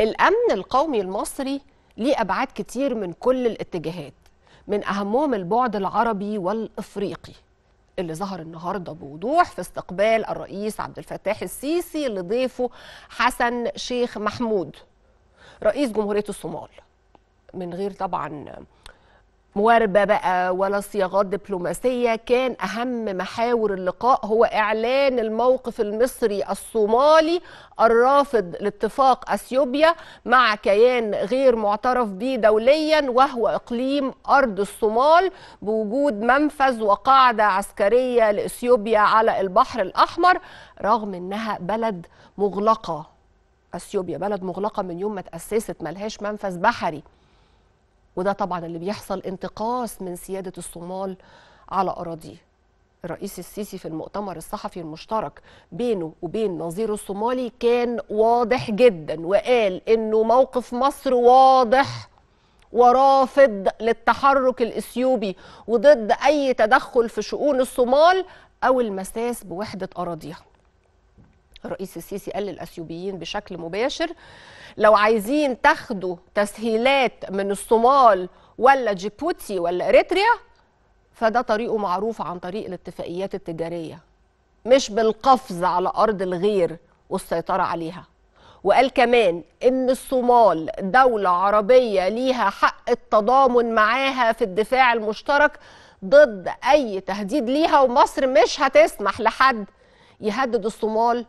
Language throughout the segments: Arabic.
الامن القومي المصري ليه ابعاد كتير من كل الاتجاهات من اهمهم البعد العربي والافريقي اللي ظهر النهارده بوضوح في استقبال الرئيس عبد الفتاح السيسي لضيفه حسن شيخ محمود رئيس جمهوريه الصومال من غير طبعا مواربه بقى ولا صياغات دبلوماسيه كان اهم محاور اللقاء هو اعلان الموقف المصري الصومالي الرافض لاتفاق اثيوبيا مع كيان غير معترف به دوليا وهو اقليم ارض الصومال بوجود منفذ وقاعده عسكريه لاثيوبيا على البحر الاحمر رغم انها بلد مغلقه اثيوبيا بلد مغلقه من يوم ما تاسست ملهاش منفذ بحري وده طبعا اللي بيحصل انتقاص من سيادة الصومال على أراضيه الرئيس السيسي في المؤتمر الصحفي المشترك بينه وبين نظيره الصومالي كان واضح جدا وقال انه موقف مصر واضح ورافض للتحرك الاثيوبي وضد اي تدخل في شؤون الصومال او المساس بوحده اراضيها الرئيس السيسي قال للاثيوبيين بشكل مباشر لو عايزين تاخدوا تسهيلات من الصومال ولا جيبوتي ولا اريتريا فده طريقه معروف عن طريق الاتفاقيات التجاريه مش بالقفز على ارض الغير والسيطره عليها وقال كمان ان الصومال دوله عربيه ليها حق التضامن معاها في الدفاع المشترك ضد اي تهديد ليها ومصر مش هتسمح لحد يهدد الصومال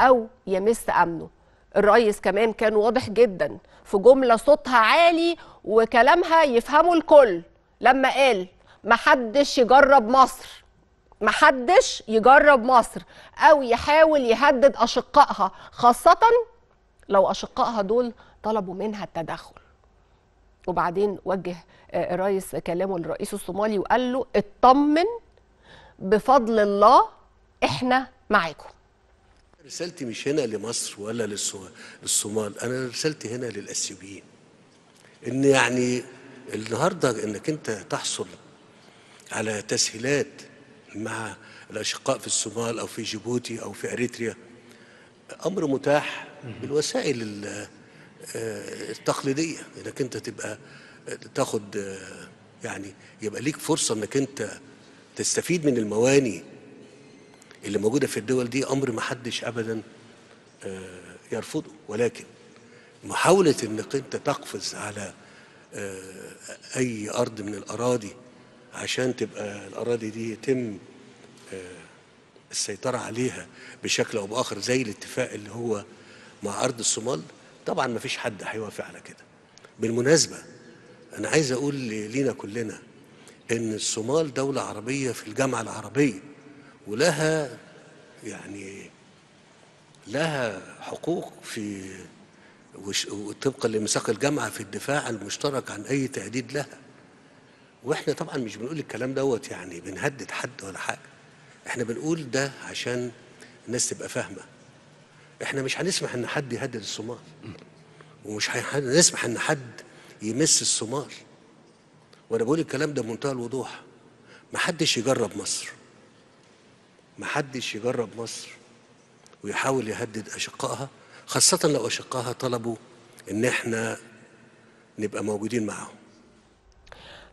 أو يمس أمنه الرئيس كمان كان واضح جدا في جملة صوتها عالي وكلامها يفهمه الكل لما قال محدش يجرب مصر محدش يجرب مصر أو يحاول يهدد أشقائها خاصة لو أشقائها دول طلبوا منها التدخل وبعدين وجه آه، الرئيس كلامه للرئيس الصومالي وقال له اطمن بفضل الله احنا معاكم رسالتي مش هنا لمصر ولا للصومال انا رسالتي هنا للاثيوبيين ان يعني النهارده انك انت تحصل على تسهيلات مع الاشقاء في الصومال او في جيبوتي او في اريتريا امر متاح بالوسائل آه، التقليديه انك انت تبقى تاخد آه، يعني يبقى ليك فرصه انك انت تستفيد من المواني اللي موجوده في الدول دي امر ما حدش ابدا آه، يرفضه ولكن محاوله انك انت تقفز على آه، اي ارض من الاراضي عشان تبقى الاراضي دي يتم آه، السيطره عليها بشكل او باخر زي الاتفاق اللي هو مع ارض الصومال طبعا ما فيش حد هيوافق على كده بالمناسبه انا عايز اقول لينا كلنا ان الصومال دوله عربيه في الجامعه العربيه ولها يعني لها حقوق في وطبقا لميثاق الجامعه في الدفاع المشترك عن اي تهديد لها واحنا طبعا مش بنقول الكلام دوت يعني بنهدد حد ولا حاجه احنا بنقول ده عشان الناس تبقى فاهمه احنا مش هنسمح ان حد يهدد الصومال ومش هنسمح ان حد يمس الصومال وانا بقول الكلام ده بمنتهى الوضوح محدش يجرب مصر محدش يجرب مصر ويحاول يهدد أشقائها خاصة لو أشقائها طلبوا إن إحنا نبقى موجودين معاهم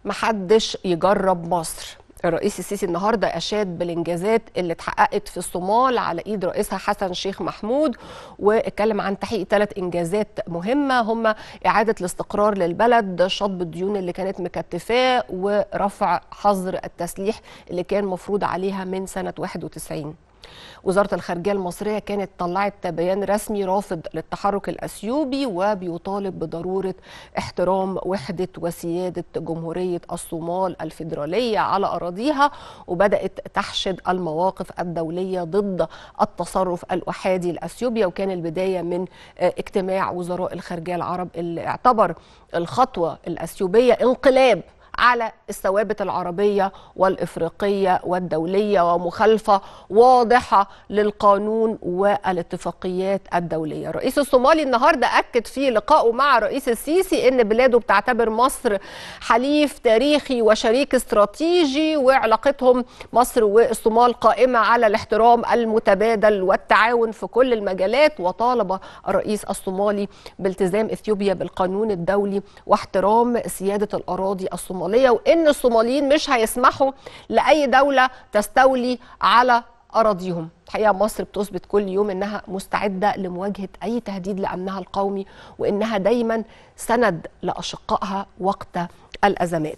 محدش يجرب مصر الرئيس السيسي النهارده اشاد بالانجازات اللي اتحققت في الصومال على ايد رئيسها حسن شيخ محمود واتكلم عن تحقيق ثلاث انجازات مهمه هم اعاده الاستقرار للبلد شطب الديون اللي كانت مكتفاه ورفع حظر التسليح اللي كان مفروض عليها من سنه 91 وزارة الخارجية المصرية كانت طلعت بيان رسمي رافض للتحرك الأثيوبي وبيطالب بضرورة احترام وحدة وسيادة جمهورية الصومال الفيدرالية على أراضيها وبدأت تحشد المواقف الدولية ضد التصرف الأحادي الأثيوبي وكان البداية من آه، اجتماع وزراء الخارجية العرب اللي اعتبر الخطوة الأثيوبية انقلاب على الثوابت العربية والإفريقية والدولية ومخالفة واضحة للقانون والاتفاقيات الدولية الرئيس الصومالي النهاردة أكد في لقائه مع رئيس السيسي أن بلاده بتعتبر مصر حليف تاريخي وشريك استراتيجي وعلاقتهم مصر والصومال قائمة على الاحترام المتبادل والتعاون في كل المجالات وطالب الرئيس الصومالي بالتزام إثيوبيا بالقانون الدولي واحترام سيادة الأراضي الصومالية الصوماليه وان الصوماليين مش هيسمحوا لاي دوله تستولي على اراضيهم الحقيقه مصر بتثبت كل يوم انها مستعده لمواجهه اي تهديد لامنها القومي وانها دايما سند لاشقائها وقت الازمات